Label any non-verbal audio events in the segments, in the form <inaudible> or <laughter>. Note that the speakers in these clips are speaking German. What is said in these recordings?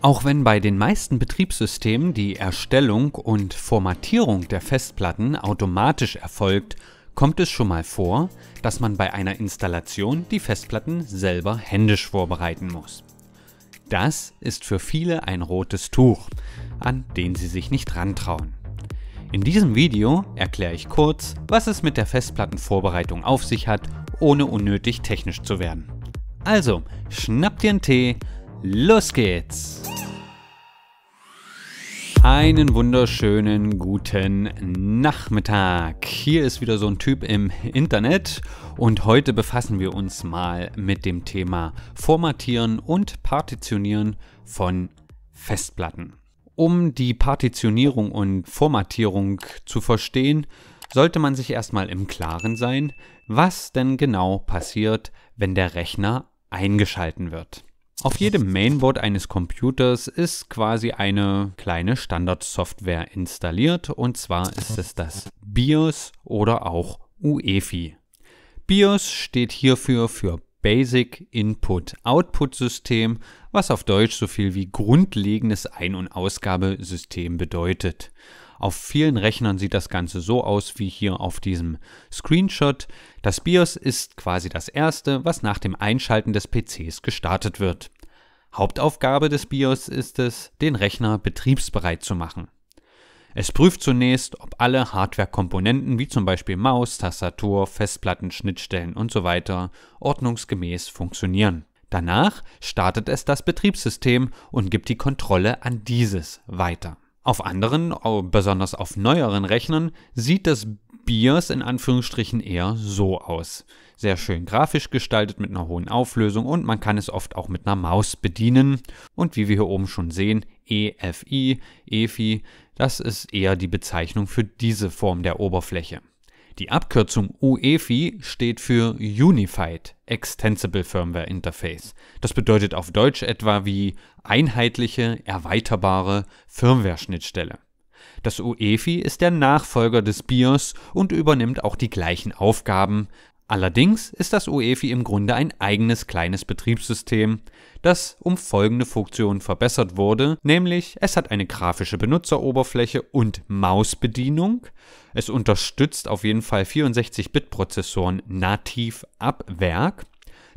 Auch wenn bei den meisten Betriebssystemen die Erstellung und Formatierung der Festplatten automatisch erfolgt, kommt es schon mal vor, dass man bei einer Installation die Festplatten selber händisch vorbereiten muss. Das ist für viele ein rotes Tuch, an den sie sich nicht rantrauen. In diesem Video erkläre ich kurz, was es mit der Festplattenvorbereitung auf sich hat, ohne unnötig technisch zu werden. Also, schnapp dir einen Tee, Los geht's! Einen wunderschönen guten Nachmittag. Hier ist wieder so ein Typ im Internet und heute befassen wir uns mal mit dem Thema Formatieren und Partitionieren von Festplatten. Um die Partitionierung und Formatierung zu verstehen, sollte man sich erstmal im Klaren sein, was denn genau passiert, wenn der Rechner eingeschalten wird. Auf jedem Mainboard eines Computers ist quasi eine kleine Standardsoftware installiert und zwar ist es das BIOS oder auch UEFI. BIOS steht hierfür für Basic Input Output System, was auf Deutsch so viel wie grundlegendes Ein- und Ausgabesystem bedeutet. Auf vielen Rechnern sieht das Ganze so aus wie hier auf diesem Screenshot. Das BIOS ist quasi das erste, was nach dem Einschalten des PCs gestartet wird. Hauptaufgabe des BIOS ist es, den Rechner betriebsbereit zu machen. Es prüft zunächst, ob alle Hardwarekomponenten wie zum Beispiel Maus, Tastatur, Festplatten, Schnittstellen usw. So ordnungsgemäß funktionieren. Danach startet es das Betriebssystem und gibt die Kontrolle an dieses weiter. Auf anderen, besonders auf neueren Rechnern, sieht das Biers in Anführungsstrichen eher so aus. Sehr schön grafisch gestaltet mit einer hohen Auflösung und man kann es oft auch mit einer Maus bedienen. Und wie wir hier oben schon sehen, EFI, EFI, das ist eher die Bezeichnung für diese Form der Oberfläche. Die Abkürzung UEFI steht für Unified Extensible Firmware Interface. Das bedeutet auf Deutsch etwa wie einheitliche, erweiterbare Firmware-Schnittstelle. Das UEFI ist der Nachfolger des BIOS und übernimmt auch die gleichen Aufgaben, Allerdings ist das UEFI im Grunde ein eigenes kleines Betriebssystem, das um folgende Funktionen verbessert wurde, nämlich es hat eine grafische Benutzeroberfläche und Mausbedienung, es unterstützt auf jeden Fall 64-Bit-Prozessoren nativ ab Werk,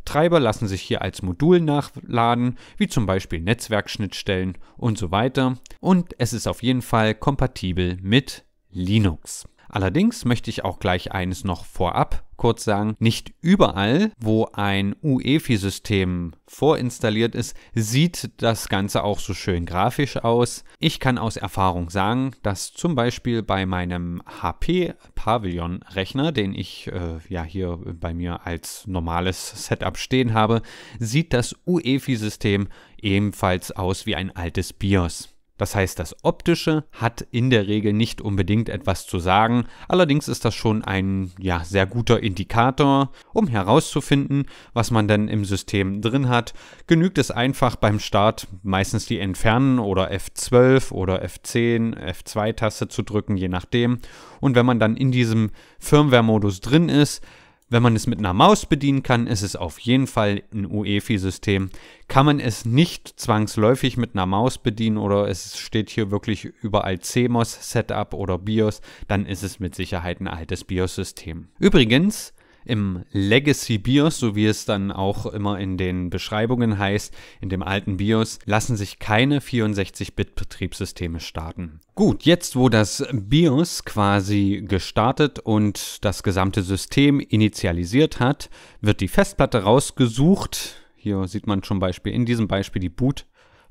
Treiber lassen sich hier als Modul nachladen, wie zum Beispiel Netzwerkschnittstellen und so weiter, und es ist auf jeden Fall kompatibel mit Linux. Allerdings möchte ich auch gleich eines noch vorab kurz sagen, nicht überall, wo ein UEFI-System vorinstalliert ist, sieht das Ganze auch so schön grafisch aus. Ich kann aus Erfahrung sagen, dass zum Beispiel bei meinem HP Pavilion Rechner, den ich äh, ja hier bei mir als normales Setup stehen habe, sieht das UEFI-System ebenfalls aus wie ein altes BIOS. Das heißt, das Optische hat in der Regel nicht unbedingt etwas zu sagen, allerdings ist das schon ein ja, sehr guter Indikator, um herauszufinden, was man denn im System drin hat. Genügt es einfach beim Start meistens die Entfernen oder F12 oder F10, F2-Taste zu drücken, je nachdem. Und wenn man dann in diesem Firmware-Modus drin ist, wenn man es mit einer Maus bedienen kann, ist es auf jeden Fall ein UEFI-System. Kann man es nicht zwangsläufig mit einer Maus bedienen oder es steht hier wirklich überall CMOS, Setup oder BIOS, dann ist es mit Sicherheit ein altes BIOS-System. Übrigens, im Legacy BIOS, so wie es dann auch immer in den Beschreibungen heißt, in dem alten BIOS, lassen sich keine 64-Bit-Betriebssysteme starten. Gut, jetzt wo das BIOS quasi gestartet und das gesamte System initialisiert hat, wird die Festplatte rausgesucht. Hier sieht man zum Beispiel in diesem Beispiel die Boot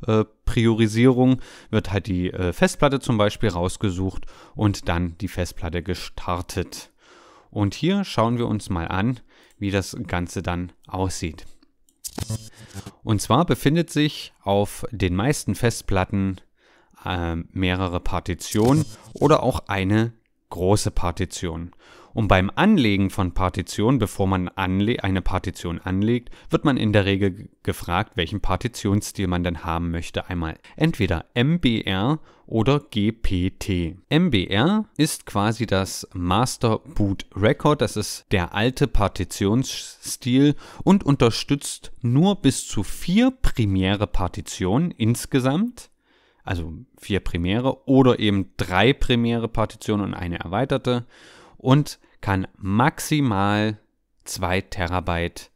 äh, Priorisierung wird halt die äh, Festplatte zum Beispiel rausgesucht und dann die Festplatte gestartet. Und hier schauen wir uns mal an, wie das Ganze dann aussieht. Und zwar befindet sich auf den meisten Festplatten äh, mehrere Partitionen oder auch eine große Partition. Und beim Anlegen von Partitionen, bevor man eine Partition anlegt, wird man in der Regel gefragt, welchen Partitionsstil man denn haben möchte. Einmal entweder MBR oder GPT. MBR ist quasi das Master Boot Record, das ist der alte Partitionsstil und unterstützt nur bis zu vier primäre Partitionen insgesamt also vier primäre oder eben drei primäre Partitionen und eine erweiterte und kann maximal 2 Terabyte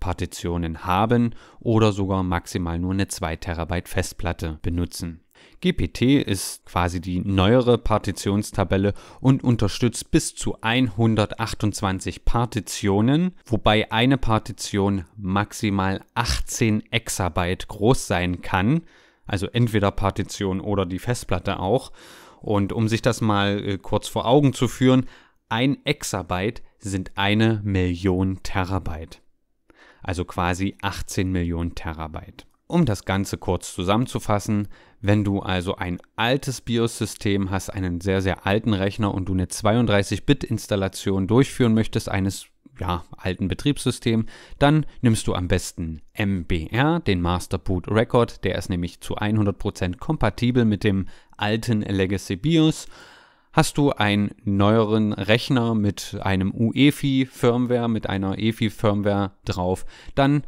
Partitionen haben oder sogar maximal nur eine 2 Terabyte Festplatte benutzen. GPT ist quasi die neuere Partitionstabelle und unterstützt bis zu 128 Partitionen, wobei eine Partition maximal 18 Exabyte groß sein kann, also entweder Partition oder die Festplatte auch. Und um sich das mal äh, kurz vor Augen zu führen, ein Exabyte sind eine Million Terabyte. Also quasi 18 Millionen Terabyte. Um das Ganze kurz zusammenzufassen, wenn du also ein altes BIOS-System hast, einen sehr, sehr alten Rechner und du eine 32-Bit-Installation durchführen möchtest, eines ja, alten Betriebssystems, dann nimmst du am besten MBR, den Master Boot Record, der ist nämlich zu 100% kompatibel mit dem alten Legacy BIOS hast du einen neueren Rechner mit einem UEFI-Firmware, mit einer EFI-Firmware drauf, dann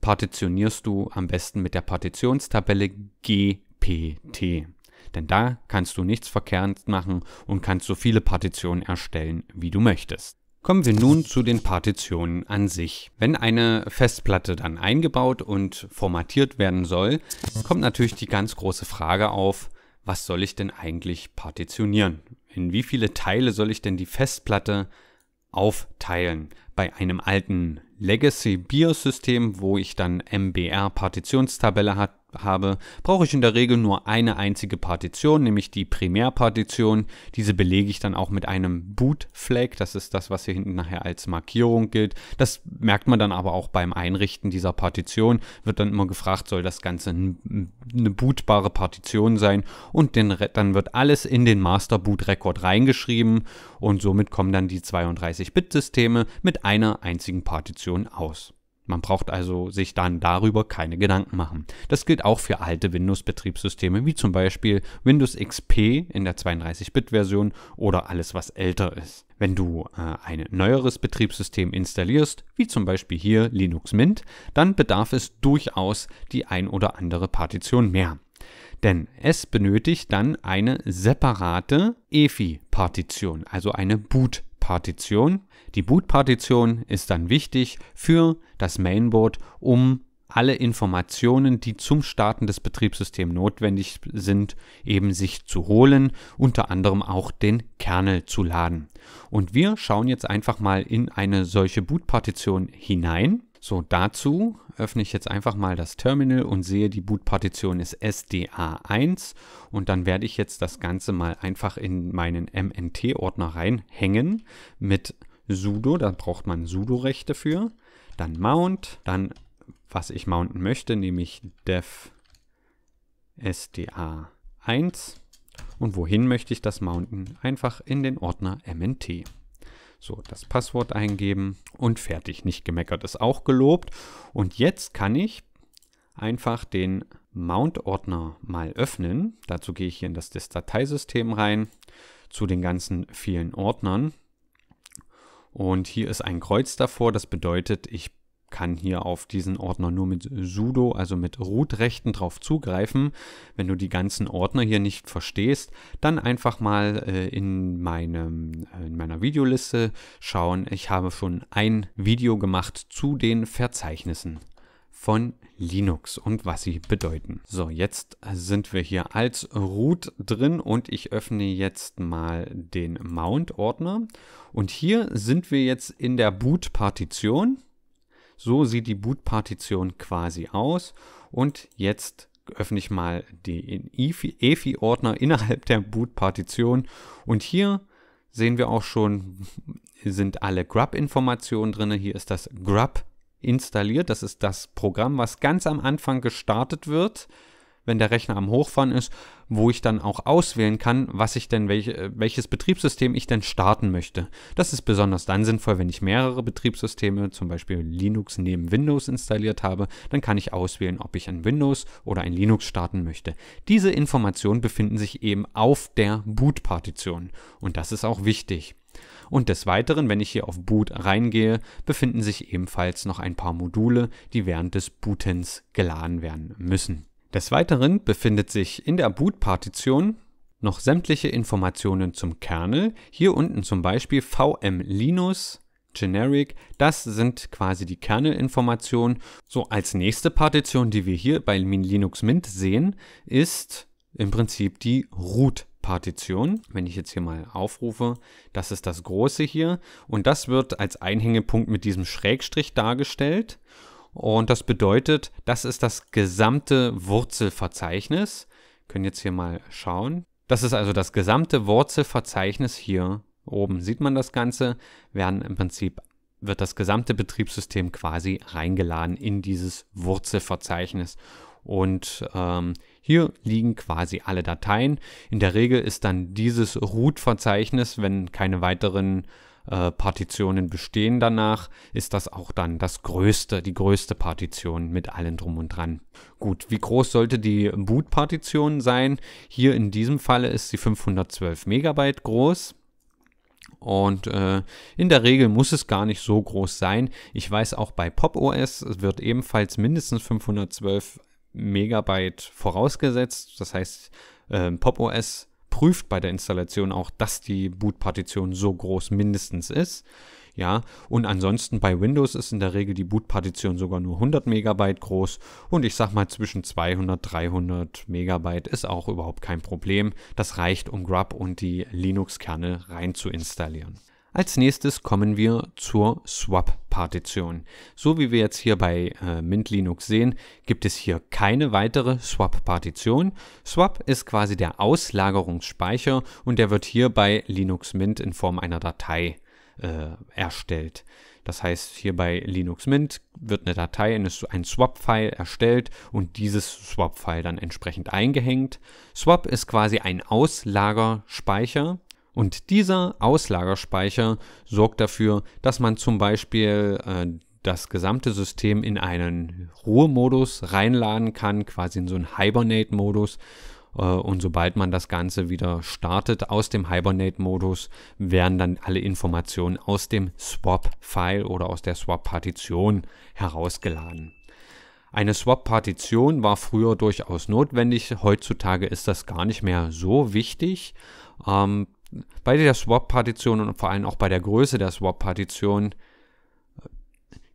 partitionierst du am besten mit der Partitionstabelle GPT. Denn da kannst du nichts verkehrt machen und kannst so viele Partitionen erstellen, wie du möchtest. Kommen wir nun zu den Partitionen an sich. Wenn eine Festplatte dann eingebaut und formatiert werden soll, kommt natürlich die ganz große Frage auf, was soll ich denn eigentlich partitionieren? in wie viele Teile soll ich denn die Festplatte aufteilen. Bei einem alten Legacy BIOS-System, wo ich dann MBR-Partitionstabelle hatte, habe, brauche ich in der Regel nur eine einzige Partition, nämlich die Primärpartition. Diese belege ich dann auch mit einem Boot-Flag. Das ist das, was hier hinten nachher als Markierung gilt. Das merkt man dann aber auch beim Einrichten dieser Partition. Wird dann immer gefragt, soll das Ganze eine bootbare Partition sein? Und den, dann wird alles in den Master Boot Record reingeschrieben und somit kommen dann die 32-Bit-Systeme mit einer einzigen Partition aus. Man braucht also sich dann darüber keine Gedanken machen. Das gilt auch für alte Windows-Betriebssysteme wie zum Beispiel Windows XP in der 32-Bit-Version oder alles, was älter ist. Wenn du äh, ein neueres Betriebssystem installierst, wie zum Beispiel hier Linux Mint, dann bedarf es durchaus die ein oder andere Partition mehr. Denn es benötigt dann eine separate EFI-Partition, also eine Boot-Partition partition Die Boot-Partition ist dann wichtig für das Mainboard, um alle Informationen, die zum Starten des Betriebssystems notwendig sind, eben sich zu holen, unter anderem auch den Kernel zu laden. Und wir schauen jetzt einfach mal in eine solche Bootpartition hinein so, dazu öffne ich jetzt einfach mal das Terminal und sehe, die Bootpartition ist SDA1 und dann werde ich jetzt das Ganze mal einfach in meinen MNT-Ordner reinhängen mit sudo, da braucht man sudo-Rechte für, dann mount, dann was ich mounten möchte, nehme ich def SDA1 und wohin möchte ich das mounten? Einfach in den Ordner MNT. So, das Passwort eingeben und fertig. Nicht gemeckert ist auch gelobt. Und jetzt kann ich einfach den Mount-Ordner mal öffnen. Dazu gehe ich hier in das, Dateisystem rein, zu den ganzen vielen Ordnern. Und hier ist ein Kreuz davor. Das bedeutet, ich kann hier auf diesen Ordner nur mit sudo, also mit root-Rechten drauf zugreifen. Wenn du die ganzen Ordner hier nicht verstehst, dann einfach mal äh, in, meinem, äh, in meiner Videoliste schauen. Ich habe schon ein Video gemacht zu den Verzeichnissen von Linux und was sie bedeuten. So, jetzt sind wir hier als root drin und ich öffne jetzt mal den Mount-Ordner. Und hier sind wir jetzt in der Boot-Partition. So sieht die Bootpartition quasi aus. Und jetzt öffne ich mal den EFI-Ordner <laughs> innerhalb der Bootpartition. Und hier sehen wir auch schon, sind alle Grub-Informationen drin. Hier ist das Grub installiert. Das ist das Programm, was ganz am Anfang gestartet wird wenn der Rechner am Hochfahren ist, wo ich dann auch auswählen kann, was ich denn, welche, äh, welches Betriebssystem ich denn starten möchte. Das ist besonders dann sinnvoll, wenn ich mehrere Betriebssysteme, zum Beispiel Linux neben Windows installiert habe, dann kann ich auswählen, ob ich ein Windows oder ein Linux starten möchte. Diese Informationen befinden sich eben auf der Boot-Partition und das ist auch wichtig. Und des Weiteren, wenn ich hier auf Boot reingehe, befinden sich ebenfalls noch ein paar Module, die während des Bootens geladen werden müssen. Des Weiteren befindet sich in der Boot-Partition noch sämtliche Informationen zum Kernel. Hier unten zum Beispiel VM Linux Generic, das sind quasi die Kernel-Informationen. So als nächste Partition, die wir hier bei Linux Mint sehen, ist im Prinzip die Root Partition. Wenn ich jetzt hier mal aufrufe, das ist das große hier und das wird als Einhängepunkt mit diesem Schrägstrich dargestellt und das bedeutet, das ist das gesamte Wurzelverzeichnis. Wir können jetzt hier mal schauen. Das ist also das gesamte Wurzelverzeichnis hier oben. Sieht man das Ganze? Werden im Prinzip wird das gesamte Betriebssystem quasi reingeladen in dieses Wurzelverzeichnis. Und ähm, hier liegen quasi alle Dateien. In der Regel ist dann dieses Root-Verzeichnis, wenn keine weiteren äh, Partitionen bestehen danach, ist das auch dann das größte, die größte Partition mit allen drum und dran. Gut, wie groß sollte die Boot-Partition sein? Hier in diesem Falle ist sie 512 Megabyte groß. Und äh, in der Regel muss es gar nicht so groß sein. Ich weiß auch bei Pop OS wird ebenfalls mindestens 512 Megabyte vorausgesetzt. Das heißt, äh, Pop OS prüft bei der Installation auch, dass die Bootpartition so groß mindestens ist. Ja, und ansonsten bei Windows ist in der Regel die Bootpartition sogar nur 100 Megabyte groß und ich sag mal zwischen 200, 300 Megabyte ist auch überhaupt kein Problem. Das reicht, um Grub und die Linux-Kerne rein zu installieren. Als nächstes kommen wir zur Swap-Partition. So wie wir jetzt hier bei äh, Mint Linux sehen, gibt es hier keine weitere Swap-Partition. Swap ist quasi der Auslagerungsspeicher und der wird hier bei Linux Mint in Form einer Datei äh, erstellt. Das heißt, hier bei Linux Mint wird eine Datei, ein Swap-File erstellt und dieses Swap-File dann entsprechend eingehängt. Swap ist quasi ein Auslagerspeicher und dieser Auslagerspeicher sorgt dafür, dass man zum Beispiel äh, das gesamte System in einen Ruhemodus reinladen kann, quasi in so einen Hibernate-Modus. Äh, und sobald man das Ganze wieder startet aus dem Hibernate-Modus, werden dann alle Informationen aus dem Swap-File oder aus der Swap-Partition herausgeladen. Eine Swap-Partition war früher durchaus notwendig, heutzutage ist das gar nicht mehr so wichtig. Ähm, bei der Swap-Partition und vor allem auch bei der Größe der Swap-Partition äh,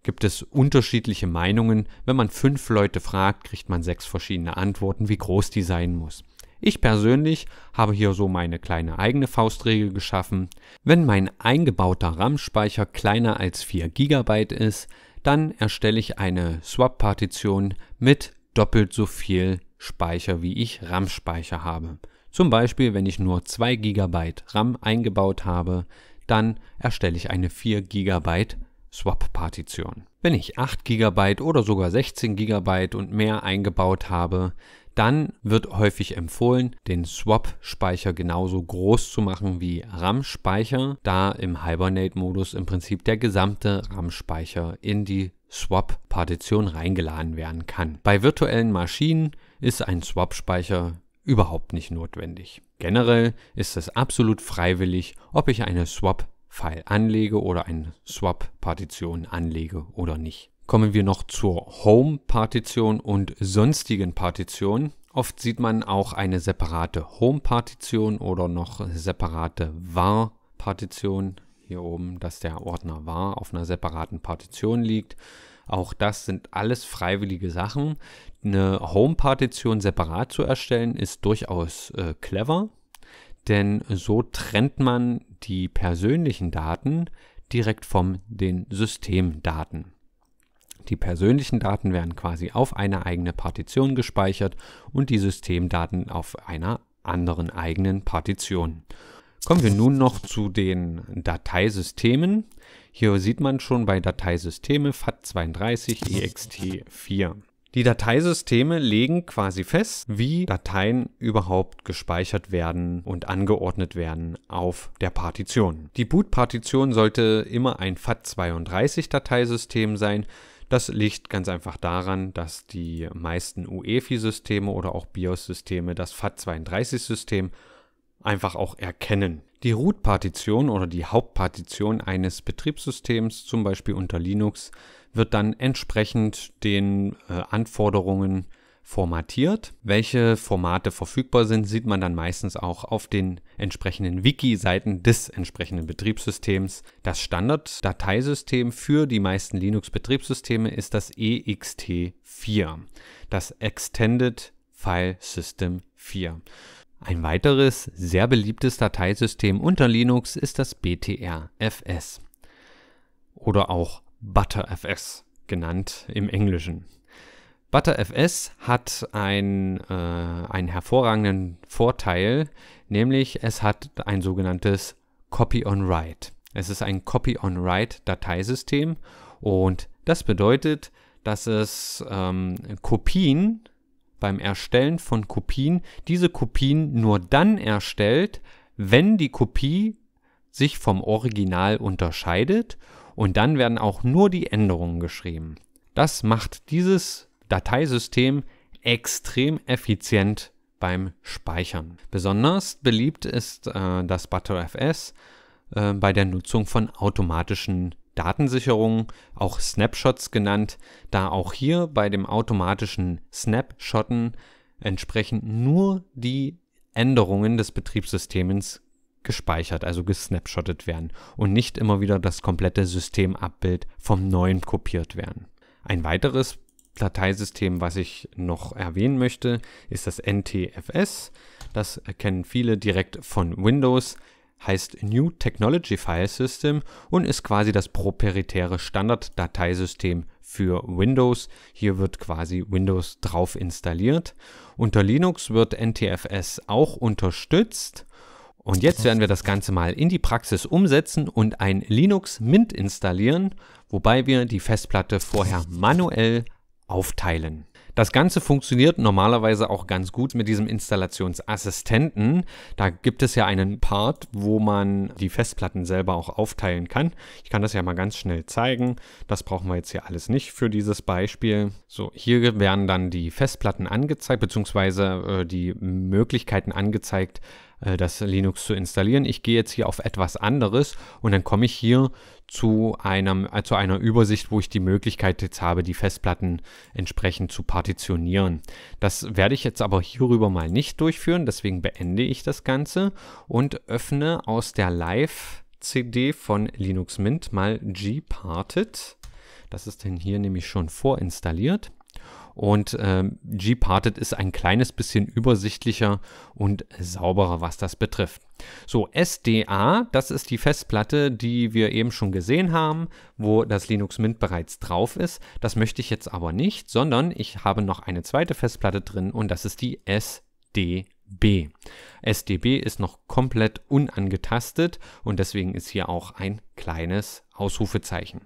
gibt es unterschiedliche Meinungen. Wenn man fünf Leute fragt, kriegt man sechs verschiedene Antworten, wie groß die sein muss. Ich persönlich habe hier so meine kleine eigene Faustregel geschaffen. Wenn mein eingebauter RAM-Speicher kleiner als 4 GB ist, dann erstelle ich eine Swap-Partition mit doppelt so viel Speicher, wie ich RAM-Speicher habe. Zum Beispiel, wenn ich nur 2 GB RAM eingebaut habe, dann erstelle ich eine 4 GB Swap-Partition. Wenn ich 8 GB oder sogar 16 GB und mehr eingebaut habe, dann wird häufig empfohlen, den Swap-Speicher genauso groß zu machen wie RAM-Speicher, da im Hibernate-Modus im Prinzip der gesamte RAM-Speicher in die Swap-Partition reingeladen werden kann. Bei virtuellen Maschinen ist ein Swap-Speicher überhaupt nicht notwendig. Generell ist es absolut freiwillig, ob ich eine Swap-File anlege oder eine Swap-Partition anlege oder nicht. Kommen wir noch zur Home-Partition und sonstigen Partitionen. Oft sieht man auch eine separate Home-Partition oder noch separate Var-Partition. Hier oben, dass der Ordner var auf einer separaten Partition liegt. Auch das sind alles freiwillige Sachen, eine Home-Partition separat zu erstellen, ist durchaus äh, clever, denn so trennt man die persönlichen Daten direkt von den Systemdaten. Die persönlichen Daten werden quasi auf einer eigenen Partition gespeichert und die Systemdaten auf einer anderen eigenen Partition. Kommen wir nun noch zu den Dateisystemen. Hier sieht man schon bei Dateisysteme FAT32 ext4. Die Dateisysteme legen quasi fest, wie Dateien überhaupt gespeichert werden und angeordnet werden auf der Partition. Die Boot-Partition sollte immer ein FAT32-Dateisystem sein. Das liegt ganz einfach daran, dass die meisten UEFI-Systeme oder auch BIOS-Systeme das FAT32-System einfach auch erkennen. Die Root-Partition oder die Hauptpartition eines Betriebssystems, zum Beispiel unter Linux, wird dann entsprechend den äh, Anforderungen formatiert. Welche Formate verfügbar sind, sieht man dann meistens auch auf den entsprechenden Wiki-Seiten des entsprechenden Betriebssystems. Das Standard-Dateisystem für die meisten Linux-Betriebssysteme ist das EXT4, das Extended File System 4. Ein weiteres sehr beliebtes Dateisystem unter Linux ist das BTRFS oder auch ButterFS genannt im Englischen. ButterFS hat ein, äh, einen hervorragenden Vorteil, nämlich es hat ein sogenanntes Copy-on-Write. Es ist ein Copy-on-Write-Dateisystem und das bedeutet, dass es ähm, Kopien beim Erstellen von Kopien diese Kopien nur dann erstellt, wenn die Kopie sich vom Original unterscheidet und dann werden auch nur die Änderungen geschrieben. Das macht dieses Dateisystem extrem effizient beim Speichern. Besonders beliebt ist äh, das ButterFS äh, bei der Nutzung von automatischen Datensicherung, auch Snapshots genannt, da auch hier bei dem automatischen Snapshotten entsprechend nur die Änderungen des Betriebssystems gespeichert, also gesnapshottet werden und nicht immer wieder das komplette Systemabbild vom neuen kopiert werden. Ein weiteres Dateisystem, was ich noch erwähnen möchte, ist das NTFS. Das kennen viele direkt von Windows heißt New Technology File System und ist quasi das proprietäre Standarddateisystem für Windows. Hier wird quasi Windows drauf installiert. Unter Linux wird NTFS auch unterstützt. Und jetzt werden wir das Ganze mal in die Praxis umsetzen und ein Linux Mint installieren, wobei wir die Festplatte vorher manuell aufteilen. Das Ganze funktioniert normalerweise auch ganz gut mit diesem Installationsassistenten. Da gibt es ja einen Part, wo man die Festplatten selber auch aufteilen kann. Ich kann das ja mal ganz schnell zeigen. Das brauchen wir jetzt hier alles nicht für dieses Beispiel. So, hier werden dann die Festplatten angezeigt, beziehungsweise äh, die Möglichkeiten angezeigt, äh, das Linux zu installieren. Ich gehe jetzt hier auf etwas anderes und dann komme ich hier zu, einem, äh, zu einer Übersicht, wo ich die Möglichkeit jetzt habe, die Festplatten entsprechend zu partitionieren. Das werde ich jetzt aber hierüber mal nicht durchführen, deswegen beende ich das Ganze und öffne aus der Live-CD von Linux Mint mal gparted. Das ist denn hier nämlich schon vorinstalliert. Und ähm, Gparted ist ein kleines bisschen übersichtlicher und sauberer, was das betrifft. So, SDA, das ist die Festplatte, die wir eben schon gesehen haben, wo das Linux Mint bereits drauf ist. Das möchte ich jetzt aber nicht, sondern ich habe noch eine zweite Festplatte drin und das ist die SDB. SDB ist noch komplett unangetastet und deswegen ist hier auch ein kleines Ausrufezeichen.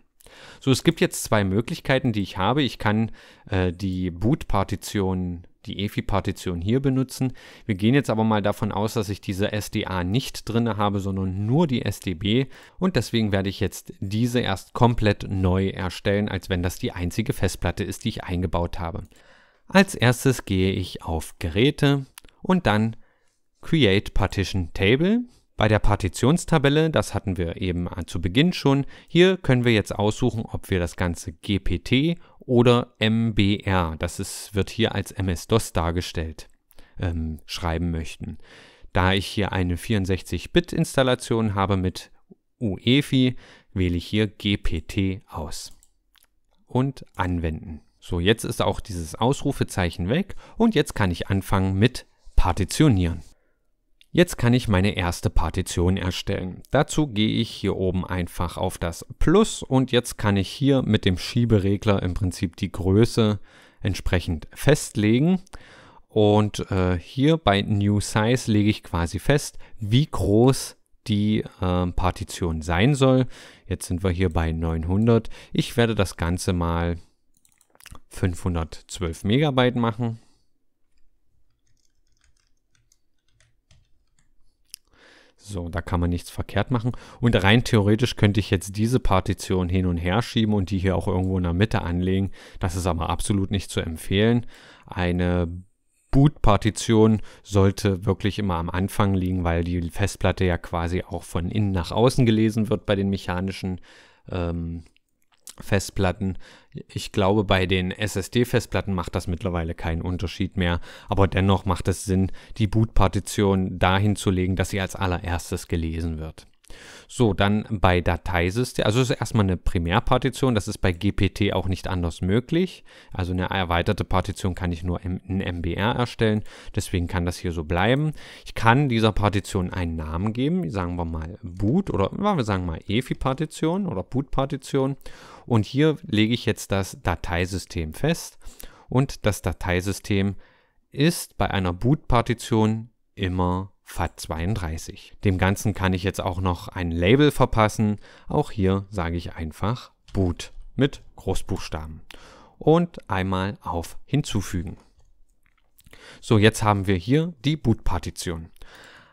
So, es gibt jetzt zwei Möglichkeiten, die ich habe. Ich kann äh, die Boot-Partition, die EFI-Partition hier benutzen. Wir gehen jetzt aber mal davon aus, dass ich diese SDA nicht drin habe, sondern nur die SDB. Und deswegen werde ich jetzt diese erst komplett neu erstellen, als wenn das die einzige Festplatte ist, die ich eingebaut habe. Als erstes gehe ich auf Geräte und dann Create Partition Table. Bei der Partitionstabelle, das hatten wir eben äh, zu Beginn schon, hier können wir jetzt aussuchen, ob wir das Ganze GPT oder MBR, das ist, wird hier als MS-DOS dargestellt, ähm, schreiben möchten. Da ich hier eine 64-Bit-Installation habe mit UEFI, wähle ich hier GPT aus und anwenden. So, jetzt ist auch dieses Ausrufezeichen weg und jetzt kann ich anfangen mit Partitionieren. Jetzt kann ich meine erste Partition erstellen. Dazu gehe ich hier oben einfach auf das Plus und jetzt kann ich hier mit dem Schieberegler im Prinzip die Größe entsprechend festlegen. Und äh, hier bei New Size lege ich quasi fest, wie groß die äh, Partition sein soll. Jetzt sind wir hier bei 900. Ich werde das Ganze mal 512 Megabyte machen. So, da kann man nichts verkehrt machen. Und rein theoretisch könnte ich jetzt diese Partition hin und her schieben und die hier auch irgendwo in der Mitte anlegen. Das ist aber absolut nicht zu empfehlen. Eine Boot-Partition sollte wirklich immer am Anfang liegen, weil die Festplatte ja quasi auch von innen nach außen gelesen wird bei den mechanischen ähm, Festplatten. Ich glaube, bei den SSD-Festplatten macht das mittlerweile keinen Unterschied mehr. Aber dennoch macht es Sinn, die Bootpartition dahin zu legen, dass sie als allererstes gelesen wird. So, dann bei Dateisystem, also es ist erstmal eine Primärpartition, das ist bei GPT auch nicht anders möglich. Also eine erweiterte Partition kann ich nur in MBR erstellen, deswegen kann das hier so bleiben. Ich kann dieser Partition einen Namen geben, sagen wir mal Boot oder wir sagen mal EFI-Partition oder Boot-Partition. Und hier lege ich jetzt das Dateisystem fest und das Dateisystem ist bei einer Boot-Partition immer FAT 32. Dem Ganzen kann ich jetzt auch noch ein Label verpassen. Auch hier sage ich einfach Boot mit Großbuchstaben und einmal auf Hinzufügen. So, jetzt haben wir hier die Boot-Partition.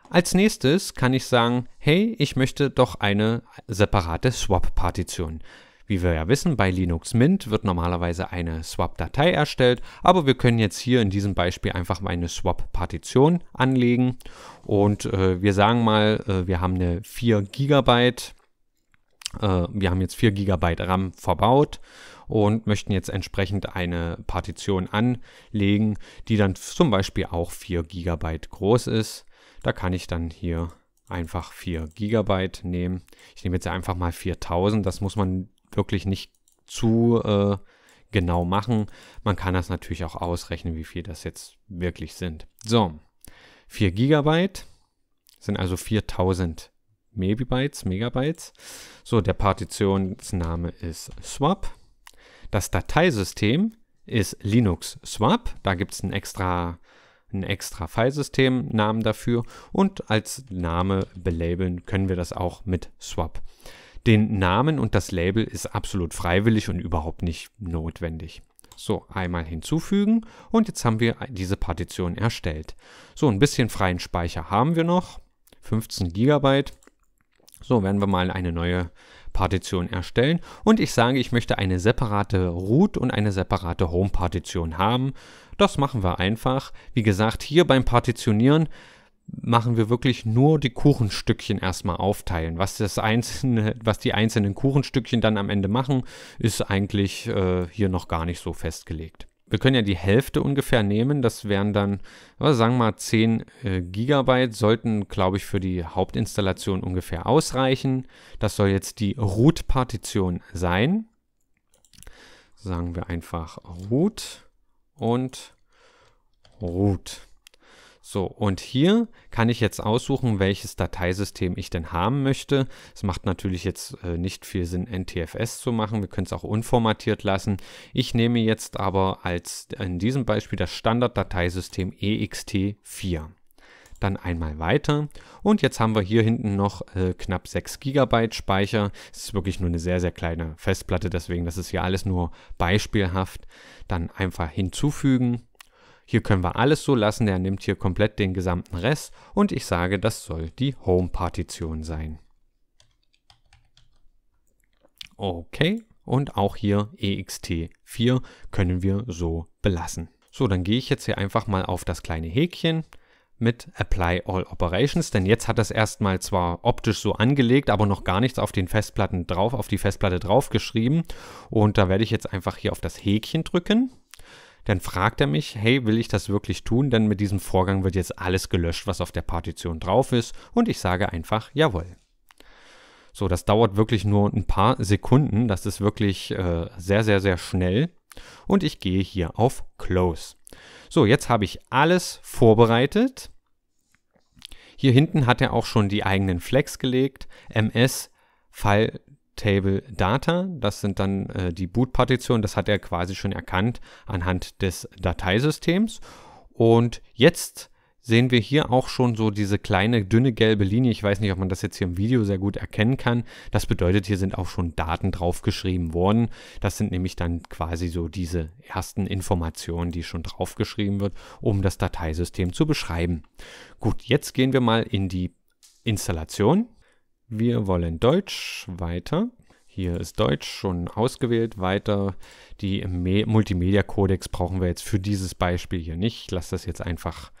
Als nächstes kann ich sagen, hey, ich möchte doch eine separate Swap-Partition. Wie wir ja wissen, bei Linux Mint wird normalerweise eine Swap-Datei erstellt, aber wir können jetzt hier in diesem Beispiel einfach mal eine Swap-Partition anlegen und äh, wir sagen mal, äh, wir haben eine 4 GB, äh, wir haben jetzt 4 GB RAM verbaut und möchten jetzt entsprechend eine Partition anlegen, die dann zum Beispiel auch 4 GB groß ist. Da kann ich dann hier einfach 4 GB nehmen. Ich nehme jetzt einfach mal 4000, das muss man wirklich nicht zu äh, genau machen. Man kann das natürlich auch ausrechnen, wie viel das jetzt wirklich sind. So, 4 GB sind also 4000 Megabytes, Megabytes. So, der Partitionsname ist Swap. Das Dateisystem ist Linux Swap. Da gibt es ein extra, ein extra Filesystem, Namen dafür. Und als Name belabeln können wir das auch mit Swap. Den Namen und das Label ist absolut freiwillig und überhaupt nicht notwendig. So, einmal hinzufügen und jetzt haben wir diese Partition erstellt. So, ein bisschen freien Speicher haben wir noch, 15 GB. So, werden wir mal eine neue Partition erstellen und ich sage, ich möchte eine separate Root und eine separate Home-Partition haben. Das machen wir einfach. Wie gesagt, hier beim Partitionieren machen wir wirklich nur die Kuchenstückchen erstmal aufteilen. Was, das einzelne, was die einzelnen Kuchenstückchen dann am Ende machen, ist eigentlich äh, hier noch gar nicht so festgelegt. Wir können ja die Hälfte ungefähr nehmen, das wären dann, sagen wir mal, 10 äh, Gigabyte, sollten, glaube ich, für die Hauptinstallation ungefähr ausreichen. Das soll jetzt die Root-Partition sein. Sagen wir einfach Root und Root. So, und hier kann ich jetzt aussuchen, welches Dateisystem ich denn haben möchte. Es macht natürlich jetzt äh, nicht viel Sinn, NTFS zu machen. Wir können es auch unformatiert lassen. Ich nehme jetzt aber als in diesem Beispiel das Standarddateisystem ext4. Dann einmal weiter. Und jetzt haben wir hier hinten noch äh, knapp 6 GB Speicher. Es ist wirklich nur eine sehr, sehr kleine Festplatte, deswegen das ist hier alles nur beispielhaft. Dann einfach hinzufügen hier können wir alles so lassen, er nimmt hier komplett den gesamten Rest und ich sage, das soll die Home-Partition sein. Okay, und auch hier ext4 können wir so belassen. So, dann gehe ich jetzt hier einfach mal auf das kleine Häkchen mit Apply All Operations, denn jetzt hat das erstmal zwar optisch so angelegt, aber noch gar nichts auf den Festplatten drauf, auf die Festplatte drauf geschrieben. Und da werde ich jetzt einfach hier auf das Häkchen drücken dann fragt er mich, hey, will ich das wirklich tun? Denn mit diesem Vorgang wird jetzt alles gelöscht, was auf der Partition drauf ist. Und ich sage einfach, jawohl. So, das dauert wirklich nur ein paar Sekunden. Das ist wirklich äh, sehr, sehr, sehr schnell. Und ich gehe hier auf Close. So, jetzt habe ich alles vorbereitet. Hier hinten hat er auch schon die eigenen Flex gelegt. MS, File Table Data. Das sind dann äh, die Bootpartitionen. Das hat er quasi schon erkannt anhand des Dateisystems. Und jetzt sehen wir hier auch schon so diese kleine dünne gelbe Linie. Ich weiß nicht, ob man das jetzt hier im Video sehr gut erkennen kann. Das bedeutet, hier sind auch schon Daten draufgeschrieben worden. Das sind nämlich dann quasi so diese ersten Informationen, die schon draufgeschrieben wird, um das Dateisystem zu beschreiben. Gut, jetzt gehen wir mal in die Installation. Wir wollen Deutsch weiter. Hier ist Deutsch schon ausgewählt. Weiter die multimedia kodex brauchen wir jetzt für dieses Beispiel hier nicht. Ich lasse das jetzt einfach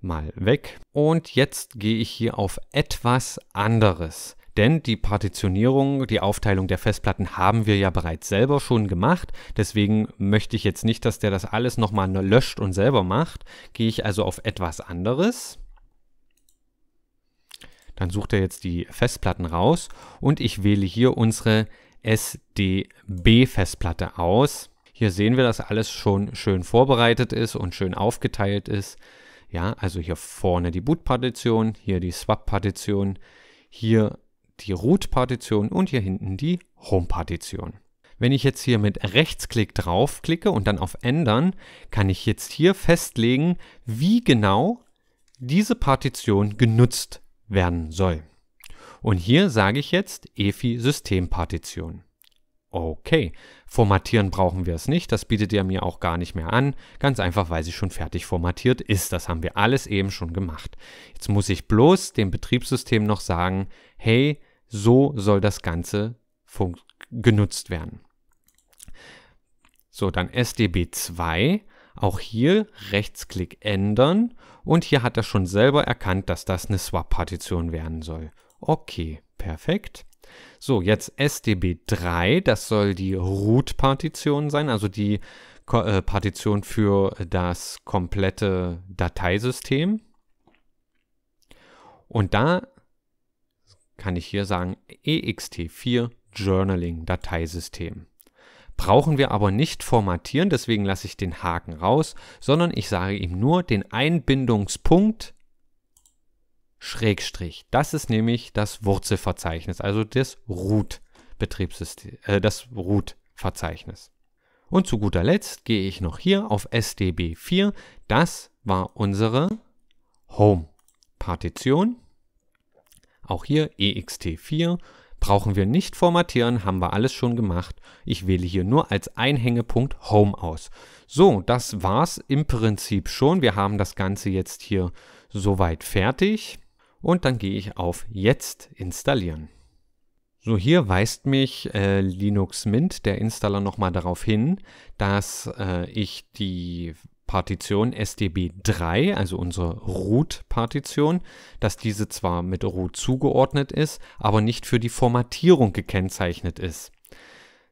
mal weg. Und jetzt gehe ich hier auf etwas anderes. Denn die Partitionierung, die Aufteilung der Festplatten haben wir ja bereits selber schon gemacht. Deswegen möchte ich jetzt nicht, dass der das alles nochmal löscht und selber macht. Gehe ich also auf etwas anderes. Dann sucht er jetzt die Festplatten raus und ich wähle hier unsere SDB-Festplatte aus. Hier sehen wir, dass alles schon schön vorbereitet ist und schön aufgeteilt ist. Ja, also hier vorne die Boot-Partition, hier die Swap-Partition, hier die Root-Partition und hier hinten die Home-Partition. Wenn ich jetzt hier mit Rechtsklick draufklicke und dann auf Ändern, kann ich jetzt hier festlegen, wie genau diese Partition genutzt wird werden soll. Und hier sage ich jetzt EFI-Systempartition. Okay, formatieren brauchen wir es nicht, das bietet ihr mir auch gar nicht mehr an, ganz einfach, weil sie schon fertig formatiert ist, das haben wir alles eben schon gemacht. Jetzt muss ich bloß dem Betriebssystem noch sagen, hey, so soll das Ganze genutzt werden. So, dann SDB 2 auch hier Rechtsklick ändern und hier hat er schon selber erkannt, dass das eine Swap-Partition werden soll. Okay, perfekt. So, jetzt SDB3, das soll die Root-Partition sein, also die Ko äh, Partition für das komplette Dateisystem. Und da kann ich hier sagen ext4 Journaling Dateisystem brauchen wir aber nicht formatieren, deswegen lasse ich den Haken raus, sondern ich sage ihm nur den Einbindungspunkt Schrägstrich. Das ist nämlich das Wurzelverzeichnis, also das Root Betriebssystem, äh, das Root Verzeichnis. Und zu guter Letzt gehe ich noch hier auf SDB4. Das war unsere Home Partition. Auch hier ext4 Brauchen wir nicht formatieren, haben wir alles schon gemacht. Ich wähle hier nur als Einhängepunkt Home aus. So, das war's im Prinzip schon. Wir haben das Ganze jetzt hier soweit fertig. Und dann gehe ich auf Jetzt installieren. So, hier weist mich äh, Linux Mint, der Installer, nochmal darauf hin, dass äh, ich die Partition SDB3, also unsere Root-Partition, dass diese zwar mit Root zugeordnet ist, aber nicht für die Formatierung gekennzeichnet ist.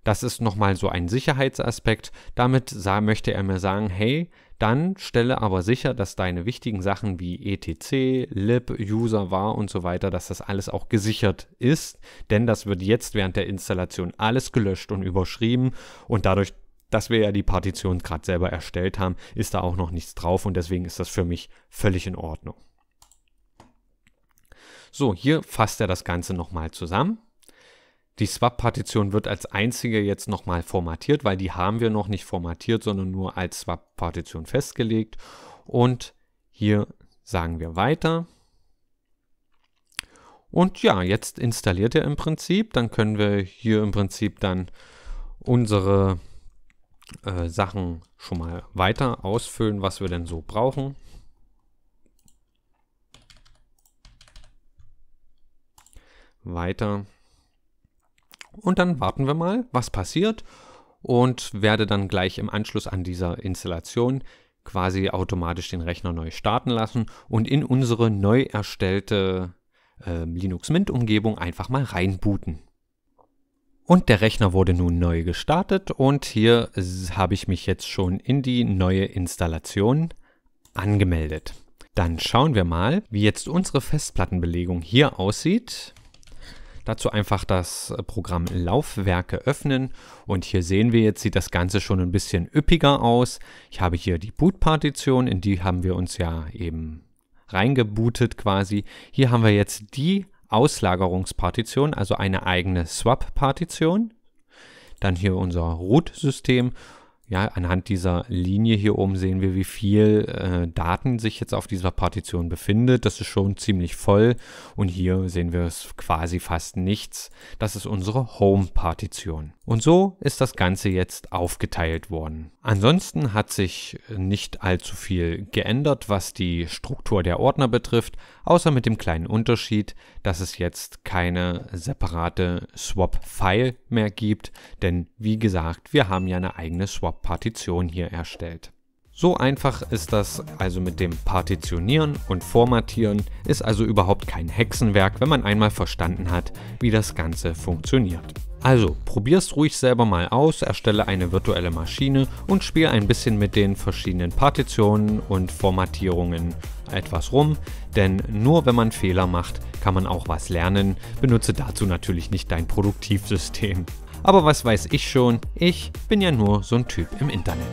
Das ist nochmal so ein Sicherheitsaspekt. Damit sah, möchte er mir sagen, hey, dann stelle aber sicher, dass deine wichtigen Sachen wie etc, lib, user var und so weiter, dass das alles auch gesichert ist, denn das wird jetzt während der Installation alles gelöscht und überschrieben und dadurch dass wir ja die Partition gerade selber erstellt haben, ist da auch noch nichts drauf und deswegen ist das für mich völlig in Ordnung. So, hier fasst er das Ganze nochmal zusammen. Die Swap-Partition wird als einzige jetzt nochmal formatiert, weil die haben wir noch nicht formatiert, sondern nur als Swap-Partition festgelegt. Und hier sagen wir weiter. Und ja, jetzt installiert er im Prinzip. Dann können wir hier im Prinzip dann unsere äh, Sachen schon mal weiter ausfüllen, was wir denn so brauchen. Weiter. Und dann warten wir mal, was passiert und werde dann gleich im Anschluss an dieser Installation quasi automatisch den Rechner neu starten lassen und in unsere neu erstellte äh, Linux Mint Umgebung einfach mal reinbooten. Und der Rechner wurde nun neu gestartet und hier habe ich mich jetzt schon in die neue Installation angemeldet. Dann schauen wir mal, wie jetzt unsere Festplattenbelegung hier aussieht. Dazu einfach das Programm Laufwerke öffnen und hier sehen wir jetzt, sieht das Ganze schon ein bisschen üppiger aus. Ich habe hier die Bootpartition, in die haben wir uns ja eben reingebootet quasi. Hier haben wir jetzt die Auslagerungspartition, also eine eigene Swap-Partition. Dann hier unser Root-System. Ja, anhand dieser Linie hier oben sehen wir, wie viel äh, Daten sich jetzt auf dieser Partition befindet. Das ist schon ziemlich voll und hier sehen wir es quasi fast nichts. Das ist unsere Home-Partition. Und so ist das Ganze jetzt aufgeteilt worden. Ansonsten hat sich nicht allzu viel geändert, was die Struktur der Ordner betrifft, außer mit dem kleinen Unterschied, dass es jetzt keine separate Swap-File mehr gibt, denn wie gesagt, wir haben ja eine eigene Swap-Partition hier erstellt. So einfach ist das also mit dem Partitionieren und Formatieren, ist also überhaupt kein Hexenwerk, wenn man einmal verstanden hat, wie das Ganze funktioniert. Also, probier's ruhig selber mal aus, erstelle eine virtuelle Maschine und spiel ein bisschen mit den verschiedenen Partitionen und Formatierungen etwas rum, denn nur wenn man Fehler macht, kann man auch was lernen. Benutze dazu natürlich nicht dein Produktivsystem. Aber was weiß ich schon, ich bin ja nur so ein Typ im Internet.